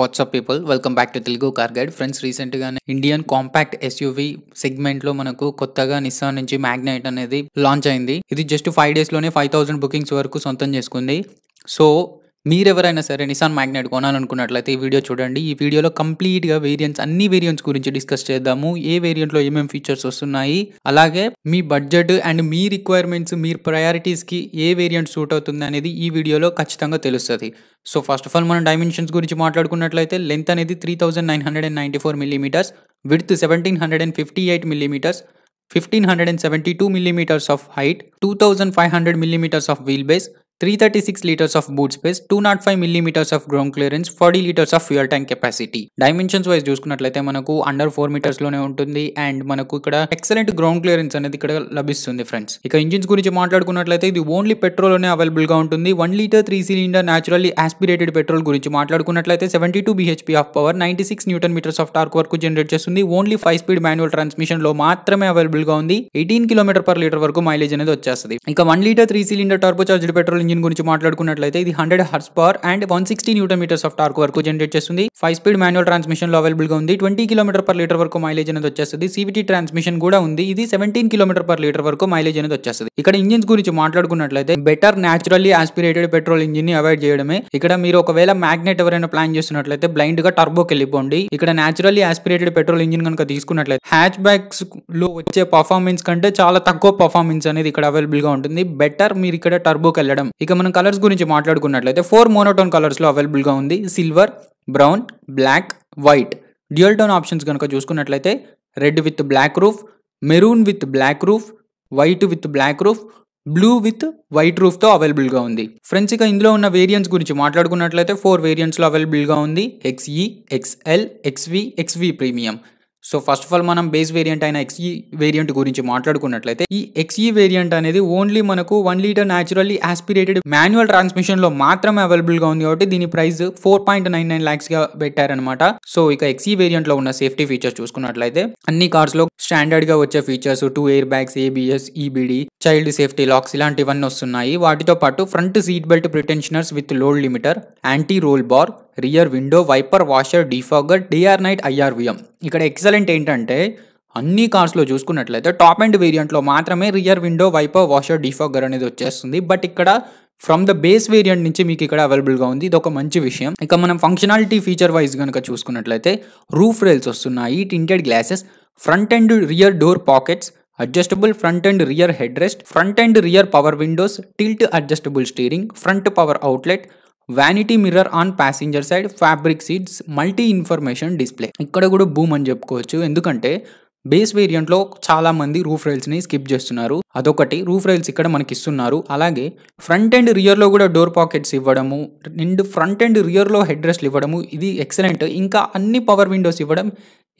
WhatsApp people welcome back to Telugu car guide friends రీసెంట్గానే Indian compact SUV సెగ్మెంట్లో మనకు కొత్తగా నిస్సా నుంచి మ్యాగ్నైట్ అనేది లాంచ్ అయింది ఇది జస్ట్ ఫైవ్ డేస్లోనే ఫైవ్ థౌసండ్ బుకింగ్స్ వరకు సొంతం చేసుకుంది సో మీరెవరైనా సరే నిసాన్ మ్యాగ్నెట్ కొనాలనుకున్నట్లయితే ఈ వీడియో చూడండి ఈ వీడియోలో కంప్లీట్గా వేరియంట్స్ అన్ని వేరియంట్స్ గురించి డిస్కస్ చేద్దాము ఏ వేరియంట్లో ఏమేమి ఫీచర్స్ వస్తున్నాయి అలాగే మీ బడ్జెట్ అండ్ మీ రిక్వైర్మెంట్స్ మీ ప్రయారిటీస్కి ఏ వేరియంట్ సూట్ అవుతుంది అనేది ఈ వీడియోలో ఖచ్చితంగా తెలుస్తుంది సో ఫస్ట్ ఆఫ్ ఆల్ మనం డైమెన్షన్స్ గురించి మాట్లాడుకున్నట్లయితే లెంత్ అనేది three thousand nine hundred and ninety four millimetres width seventeen hundred and fifty eight millimetres fifteen hundred and seventy two millimetres of height two thousand five hundred millimetres of wheel base three thirty six litres of boot space two not five millimetres of ground clearance 40 litres of fuel tank capacity dimensions wise చూసుకున్నట్లయితే మనకు under four metres లోనే ఉంటుంది and మనకు ఇక్కడ excellent ground clearance అనేది ఇక్కడ లభిస్తుంది friends ఇక ఇంజిన్స్ గురించి మాట్లాడుకున్నట్లయితే ఇది ఓన్లీ పెట్రోల్ అనే అవైలబుల్ గా ఉంటుంది one litre three cylinder naturally aspirated petrol గురించి మాట్లాడుకున్నట్లయితే seventy two BHP of power ninety six newton metres of torque వరకు జనరేట్ చేస్తుంది only five speed manual transmission లో మాత్రమే అవైలబుల్ గా ఉంది ఎయిటీన్ కిలోమీటర్ పర్ లీటర్ వరకు మైలేజ్ అనేది వచ్చేస్తుంది ఇంకా one litre three cylinder turbo charged petrol engine గురించి మాట్లాడుకున్నట్లయితే ఇది hundred horse power and one sixty newton metres of torque వరకు జనరేట్ చేస్తుంది ఫైవ్ స్పీడ్ మాన్యువల్ ట్రాన్స్మిషన్ లో అవైలబుల్ గా ఉంది ట్వంటీ కిలోమీటర్ పర్ లీటర్ వరకు మైలేజ్ అనేది వచ్చేస్తుంది సీవీటీ ట్రాన్స్మిషన్ కూడా ఉంది ఇది సెవెంటీన్ కిలోమీటర్ పర్ లీటర్ వరకు మైలేజ్ అనేది వచ్చేస్తుంది ఇక్కడ ఇంజిన్స్ గురించి మాట్లాడుకున్నట్లయితే better naturally aspirated petrol engine ని అవాయిడ్ చేయడమే ఇక్కడ మీరు ఒకవేళ మ్యాగ్నెట్ ఎవరైనా ప్లాన్ చేస్తున్నట్లయితే బ్లైండ్ గా టర్బోకి వెళ్ళిపోండి ఇక్కడ న్యాచురల్లీ ఆస్పిరేటెడ్ పెట్రోల్ ఇంజిన్ కనుక తీసుకున్నట్లయితే హ్యాచ్ బ్యాక్స్ లో వచ్చే పర్ఫార్మెన్స్ కంటే చాలా తక్కువ పర్ఫార్మెన్స్ అనేది ఇక్కడ అవైలబుల్ గా ఉంటుంది బెటర్ మీరు ఇక్కడ టర్బోకి వెళ్ళడం ఇక మనం కలర్స్ గురించి మాట్లాడుకున్నట్లయితే ఫోర్ మోనోటోన్ కలర్స్లో అవైలబుల్గా ఉంది silver brown black white dual tone options కనుక చూసుకున్నట్లయితే red with black roof maroon with black roof white with black roof blue with white రూఫ్తో అవైలబుల్గా ఉంది ఫ్రెండ్స్ ఇక ఇందులో ఉన్న వేరియంట్స్ గురించి మాట్లాడుకున్నట్లయితే ఫోర్ వేరియంట్స్లో అవైలబుల్గా ఉంది XE XL XV XV premium so first of all మనం బేస్ వేరియంట్ అయిన ఎక్స్ఈ వేరియంట్ e గురించి మాట్లాడుకున్నట్లయితే ఈ ఎక్స్ఈ వేరియంట్ e అనేది ఓన్లీ మనకు one litre naturally aspirated manual transmission లో మాత్రమే గా ఉంది కాబట్టి దీని price four point nine nine గా పెట్టారనమాట సో ఇక ఎక్స్ఈ e లో ఉన్న సేఫ్టీ ఫీచర్స్ చూసుకున్నట్లయితే అన్ని కార్స్ లో స్టాండర్డ్ గా వచ్చే features two air bags ABS EBD child safety locks ఇలాంటివన్నీ వస్తున్నాయి వాటితో పాటు front seat belt pretensioners with load limiter anti roll bar rear window wiper washer defogger DR night IRVM ఇక్కడ ఎక్సలెంట్ ఏంటంటే అన్ని కార్స్లో చూసుకున్నట్లయితే టాప్ అండ్ వేరియంట్లో మాత్రమే rear window wiper washer defogger అనేది వచ్చేస్తుంది బట్ ఇక్కడ ఫ్రమ్ ద బేస్ వేరియంట్ నుంచి మీకు ఇక్కడ అవైలబుల్గా ఉంది ఇది ఒక మంచి విషయం ఇక మనం ఫంక్షనాలిటీ ఫీచర్ వైజ్ కనుక చూసుకున్నట్లయితే రూఫ్ రైల్స్ వస్తున్నాయి tinted glasses front and rear door pockets adjustable front and rear head rest front and rear power windows tilt adjustable steering front power outlet vanity mirror on passenger side fabric seats multi information display ఇక్కడ కూడా boom అని చెప్పుకోవచ్చు ఎందుకంటే base వేరియంట్లో మంది roof రైల్స్ని skip చేస్తున్నారు అదొకటి roof rails ఇక్కడ మనకి ఇస్తున్నారు అలాగే ఫ్రంట్ అండ్ రియర్లో కూడా డోర్ పాకెట్స్ ఇవ్వడము రెండు ఫ్రంట్ అండ్ రియర్లో హెడ్ రెస్ట్లు ఇవ్వడము ఇది ఎక్సలెంట్ ఇంకా అన్ని పవర్ విండోస్ ఇవ్వడం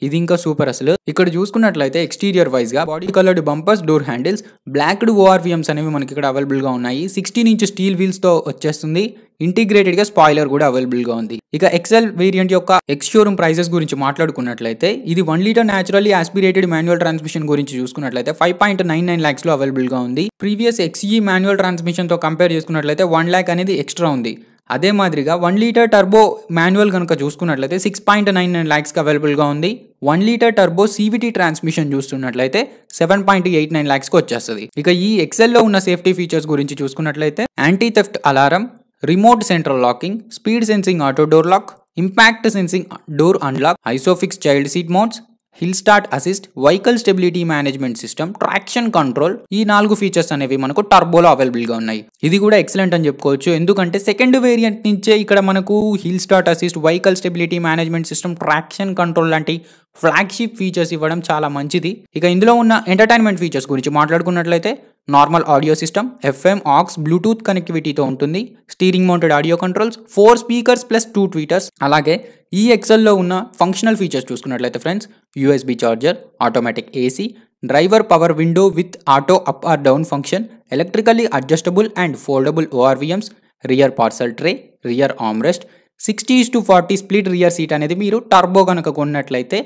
ఇది ఇంకా సూపర్ అసలు ఇక్కడ చూసుకున్నట్లయితే ఎక్స్టీరియర్ వైజ్గా body coloured bumpers door handles blacked ORVMs అనేవి మనకి ఇక్కడ అవైలబుల్గా ఉన్నాయి సిక్స్టీన్ ఇంచ్ స్టీల్ వీల్స్తో వచ్చేస్తుంది ఇంటిగ్రేటెడ్గా స్పాయిలర్ కూడా అవైలబుల్గా ఉంది ఇక ఎక్సెల్ వేరియంట్ యొక్క షోరూమ్ ప్రైజెస్ గురించి మాట్లాడుకున్నట్లయితే ఇది one litre naturally aspirated manual transmission గురించి చూసుకున్నట్లయితే ఫైవ్ పాయింట్ నైన్ నైన్ ల్యాక్స్లో అవైలబుల్గా ఉంది ప్రీవియస్ ఎక్స్ఈ మాన్యువల్ ట్రాన్స్మిషన్తో కంపేర్ చేసుకున్నట్లయితే వన్ ల్యాక్ అనేది ఎక్స్ట్రా ఉంది అదే మాదిరిగా వన్ లీటర్ టర్బో మాన్యువల్ కనుక చూసుకున్నట్లయితే సిక్స్ పాయింట్ నైన్ నైన్ ల్యాక్స్కి గా ఉంది one litre turbo CVT transmission చూస్తున్నట్లయితే సెవెన్ పాయింట్ ఎయిట్ నైన్ కి వచ్చేస్తుంది ఇక ఈ లో ఉన్న సేఫ్టీ ఫీచర్స్ గురించి చూసుకున్నట్లయితే anti theft alarm remote central locking speed sensing auto door lock impact sensing door unlock ISOFIX child seat modes hill start assist vehicle stability management system traction control ఈ నాలుగు ఫీచర్స్ అనేవి మనకు టర్బోలో అవైలబుల్గా ఉన్నాయి ఇది కూడా ఎక్సలెంట్ అని చెప్పుకోవచ్చు ఎందుకంటే సెకండ్ వేరియంట్ నుంచే ఇక్కడ మనకు hill start assist vehicle stability management system traction control లాంటి ఫ్లాగ్షిప్ ఫీచర్స్ ఇవ్వడం చాలా మంచిది ఇక ఇందులో ఉన్న ఎంటర్టైన్మెంట్ ఫీచర్స్ గురించి మాట్లాడుకున్నట్లయితే normal audio system FM aux Bluetooth కనెక్టివిటీతో ఉంటుంది steering mounted audio controls four speakers plus two tweeters అలాగే ఈ ఎక్సెల్లో ఉన్న ఫంక్షనల్ ఫీచర్స్ చూసుకున్నట్లయితే friends USB charger automatic AC driver power window with auto up or down function electrically adjustable and foldable ORVMs rear parcel tray rear armrest sixties to forty split rear seat అనేది మీరు turbo కనుక కొన్నట్లయితే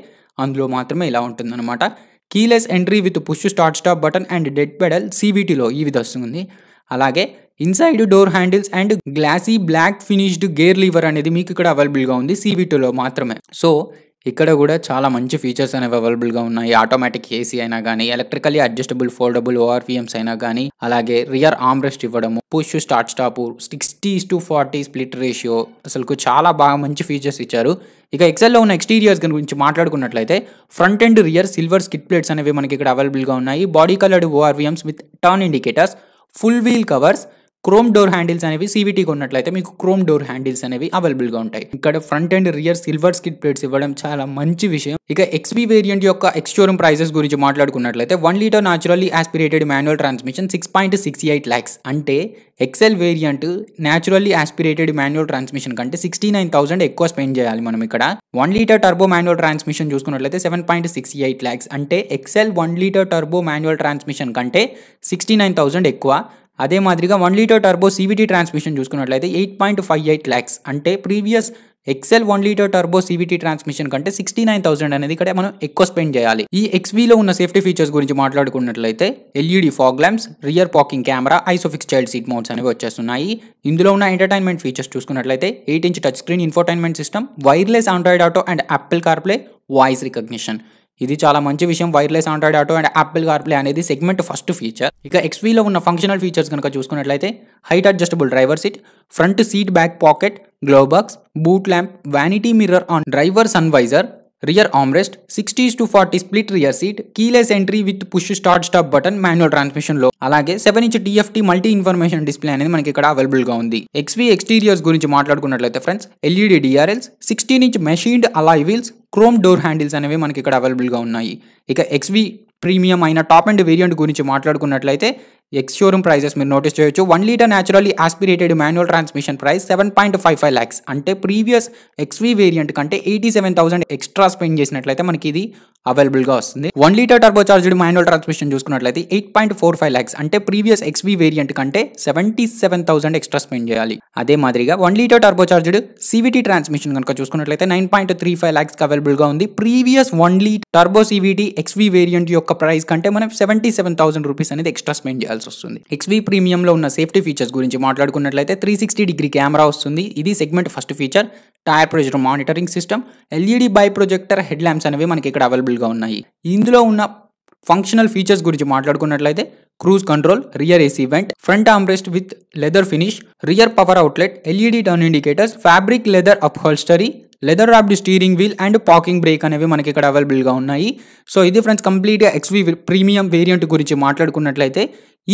అందులో మాత్రమే ఇలా ఉంటుందన్నమాట keyless entry with push start stop button and dead pedal సీవీటీలో ఈ విధ వస్తుంది అలాగే inside door handles and glossy black finished gear lever అనేది మీకు ఇక్కడ అవైలబుల్గా ఉంది సీవీటీలో మాత్రమే సో ఇక్కడ కూడా చాలా మంచి ఫీచర్స్ అనేవి అవైలబుల్గా ఉన్నాయి ఆటోమేటిక్ ఏసీ అయినా కానీ ఎలక్ట్రికలీ అడ్జస్టబుల్ ఫోల్డబుల్ ఓఆర్పిఎంస్ అయినా కానీ అలాగే రియర్ ఆమ్ రెస్ట్ ఇవ్వడము push start stop sixty to forty split ratio అసలు చాలా బాగా మంచి ఫీచర్స్ ఇచ్చారు ఇక ఎక్సెల్లో ఉన్న ఎక్స్టీరియర్స్ గురించి మాట్లాడుకున్నట్లయితే front and rear silver skid plates అనేవి మనకి ఇక్కడ అవైలబుల్గా ఉన్నాయి body coloured ORVMs with turn indicators full wheel covers chrome door handles అనేవి సీవీటీ కొన్నట్లయితే మీకు క్రోమ్ డోర్ హ్యాండిల్స్ అనేవి అవైలబుల్గా ఉంటాయి ఇక్కడ front and rear silver skid plates ఇవ్వడం చాలా మంచి విషయం ఇక ఎక్స్బీ వేరియంట్ యొక్క ఎక్స్టోరూమ్ ప్రైజెస్ గురించి మాట్లాడుకున్నట్లయితే one litre naturally aspirated manual transmission six point six eight lakhs అంటే XL variant naturally aspirated manual transmission కంటే సిక్స్టీ నైన్ థౌసండ్ ఎక్కువ స్పెండ్ చేయాలి మనం ఇక్కడ one litre turbo manual transmission చూసుకున్నట్లయితే seven point six eight lakhs అంటే XL one litre turbo manual transmission కంటే sixty nine thousand ఎక్కువ అదే మాదిరిగా one litre turbo CVT transmission చూసుకున్నట్లయితే eight point five eight lakhs అంటే previous XL one litre turbo CVT transmission కంటే sixty nine thousand అనేది ఇక్కడ మనం ఎక్కువ స్పెండ్ చేయాలి ఈ ఎక్స్వీలో ఉన్న సేఫ్టీ ఫీచర్స్ గురించి మాట్లాడుకున్నట్లయితే LED fog lamps rear parking camera ISOFIX child seat mounts అనేవి వచ్చేస్తున్నాయి ఇందులో ఉన్న ఎంటర్టైన్మెంట్ ఫీచర్స్ చూసుకున్నట్లయితే eight inch touch screen infotainment system wireless Android Auto and Apple CarPlay voice recognition ఇది చాలా మంచి విషయం wireless Android Auto and Apple CarPlay అనేది సెగ్మెంట్ ఫస్ట్ ఫీచర్ ఇక ఎక్స్వీలో ఉన్న ఫంక్షనల్ ఫీచర్స్ కనుక చూసుకున్నట్లయితే height adjustable driver seat front seat back pocket glovebox boot lamp vanity mirror on driver sun visor rear armrest sixties to forty split rear seat keyless entry with push start stop button manual ట్రాన్స్మిషన్లో అలాగే seven inch TFT multi information display అనేది మనకి ఇక్కడ అవైలబుల్గా ఉంది XV exteriors గురించి మాట్లాడుకున్నట్లయితే friends LED DRLs sixteen inch machined alloy wheels chrome door handles అనేవి మనకి ఇక్కడ అవైలబుల్గా ఉన్నాయి ఇక ఎక్స్వి ప్రీమియం అయిన టాప్ అండ్ వేరియంట్ గురించి మాట్లాడుకున్నట్లయితే ఎక్స్ షోరూమ్ ప్రైజెస్ మీరు నోటీస్ చేయొచ్చు one litre naturally aspirated manual transmission price seven point five five lakhs అంటే ప్రీవియస్ ఎక్స్వీ వేరియంట్ కంటే eighty seven thousand extra spend చేసినట్లయితే మనకి ఇది అవైలబుల్గా వస్తుంది one litre turbo charged manual transmission చూసుకున్నట్లయితే eight point four five lakhs అంటే ప్రీవియస్ ఎక్స్వీ వేరియంట్ కంటే seventy seven thousand extra spend చేయాలి అదే మాదిరిగా one litre turbo charged CVT transmission కనుక చూసుకున్నట్లయితే నైన్ పాయింట్ త్రీ ఫైవ్ ల్యాక్స్కి అవైలబుల్గా ఉంది previous one litre turbo CVT XV variant యొక్క ప్రైస్ కంటే మనం సెవెంటీ సెవెన్ థౌసండ్ రూపీస్ అనేది ఎక్స్ట్రా స్పెండ్ చేయాలి చేయాల్సి వస్తుంది ఎక్స్వీ ప్రీమియంలో ఉన్న సేఫ్టీ ఫీచర్స్ గురించి మాట్లాడుకున్నట్లయితే త్రీ సిక్స్టీ డిగ్రీ కెమెరా వస్తుంది ఇది segment first feature tyre pressure monitoring system LED bi projector head lamps అనేవి మనకి ఇక్కడ అవైలబుల్గా ఉన్నాయి ఇందులో ఉన్న ఫంక్షనల్ ఫీచర్స్ గురించి మాట్లాడుకున్నట్లయితే cruise control rear AC vent front armrest with leather finish rear power outlet LED turn indicators fabric leather upholstery leather wrapped steering wheel and parking brake అనేవి మనకి ఇక్కడ అవైలబుల్గా ఉన్నాయి సో ఇది ఫ్రెండ్స్ కంప్లీట్గా ఎక్స్వీ ప్రీమియం వేరియంట్ గురించి మాట్లాడుకున్నట్లయితే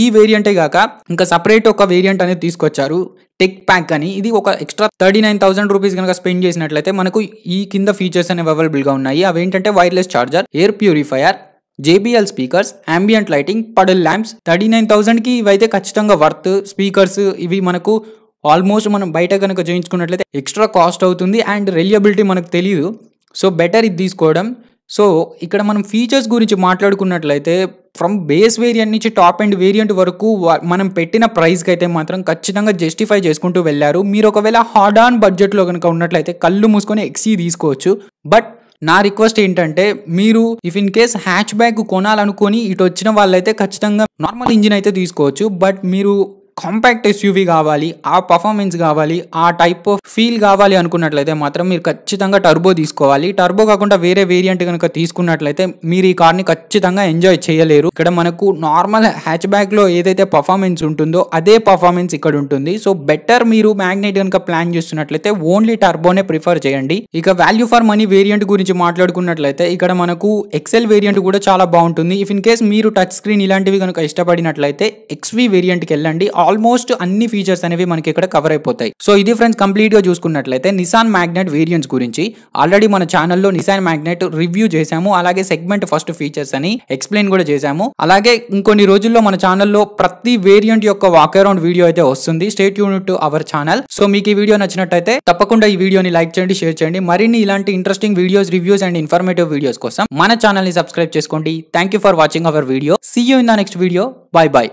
ఈ వేరియంటే కాక ఇంకా సపరేట్ ఒక వేరియంట్ అనేది తీసుకొచ్చారు టెక్ ప్యాక్ అని ఇది ఒక extra thirty nine thousand rupees కనుక స్పెండ్ చేసినట్లయితే మనకు ఈ కింద ఫీచర్స్ అనేవి అవైలబుల్గా ఉన్నాయి అవేంటంటే wireless charger air purifier JBL speakers ambient lighting puddle lamps thirty nine థౌసండ్కి ఇవైతే ఖచ్చితంగా వర్త్ స్పీకర్స్ ఇవి మనకు ఆల్మోస్ట్ మనం బయట కనుక చేయించుకున్నట్లయితే ఎక్స్ట్రా కాస్ట్ అవుతుంది అండ్ రిలయబిలిటీ మనకు తెలియదు సో బెటర్ ఇది తీసుకోవడం సో ఇక్కడ మనం ఫీచర్స్ గురించి మాట్లాడుకున్నట్లయితే ఫ్రమ్ బేస్ వేరియంట్ నుంచి టాప్ అండ్ వేరియంట్ వరకు మనం పెట్టిన ప్రైస్కి అయితే మాత్రం ఖచ్చితంగా జస్టిఫై చేసుకుంటూ వెళ్ళారు మీరు ఒకవేళ హార్డ్ ఆన్ బడ్జెట్లో కనుక ఉన్నట్లయితే కళ్ళు మూసుకొని ఎక్సీ e తీసుకోవచ్చు బట్ నా రిక్వెస్ట్ ఏంటంటే మీరు if in case hatchback కొనాలనుకొని ఇటు వచ్చిన వాళ్ళైతే ఖచ్చితంగా నార్మల్ ఇంజిన్ అయితే తీసుకోవచ్చు బట్ మీరు కాంపాక్ట్ ఎస్యూవీ కావాలి ఆ పర్ఫార్మెన్స్ కావాలి ఆ టైప్ ఆఫ్ ఫీల్ కావాలి అనుకున్నట్లయితే మాత్రం మీరు ఖచ్చితంగా టర్బో తీసుకోవాలి టర్బో కాకుండా వేరే వేరియంట్ కనుక తీసుకున్నట్లయితే మీరు ఈ కార్ని ఖచ్చితంగా ఎంజాయ్ చేయలేరు ఇక్కడ మనకు నార్మల్ హ్యాచ్ లో ఏదైతే పర్ఫార్మెన్స్ ఉంటుందో అదే పర్ఫార్మెన్స్ ఇక్కడ ఉంటుంది సో బెటర్ మీరు మ్యాగ్నెట్ కనుక ప్లాన్ చేస్తున్నట్లయితే ఓన్లీ టర్బోనే ప్రిఫర్ చేయండి ఇక వాల్యూ ఫర్ మనీ వేరియంట్ గురించి మాట్లాడుకున్నట్లయితే ఇక్కడ మనకు ఎక్సెల్ వేరియంట్ కూడా చాలా బాగుంటుంది ఇఫ్ ఇన్ కేస్ మీరు టచ్ స్క్రీన్ ఇలాంటివి కనుక ఇష్టపడినట్లయితే ఎక్స్వీ వేరియంట్కి వెళ్ళండి ఆల్మోస్ట్ అన్ని ఫీచర్స్ అనేవి మనకి ఇక్కడ కవర్ అయిపోతాయి సో ఇది ఫ్రెండ్స్ కంప్లీట్ గా చూసుకున్నట్లయితే నిసాన్ మ్యాగ్నెట్ వేరియంట్స్ గురించి ఆల్రెడీ మన ఛానల్లో నిసాన్ మ్యాగ్నెట్ రివ్యూ చేశాము అలాగే సెగ్మెంట్ ఫస్ట్ ఫీచర్స్ అని ఎక్స్ప్లెయిన్ కూడా చేశాము అలాగే ఇంకొన్ని రోజుల్లో మన ఛానల్లో ప్రతి వేరియంట్ యొక్క వాక్ అరౌండ్ వీడియో అయితే వస్తుంది stay tuned to our channel so మీకు ఈ వీడియో నచ్చినట్టయితే తప్పకుండా ఈ వీడియోని లైక్ చేయండి షేర్ చేయండి మరిన్ని ఇలాంటి interesting videos reviews and informative videos కోసం మన ని సబ్స్క్రైబ్ చేసుకోండి thank for watching our video see you in the next video bye bye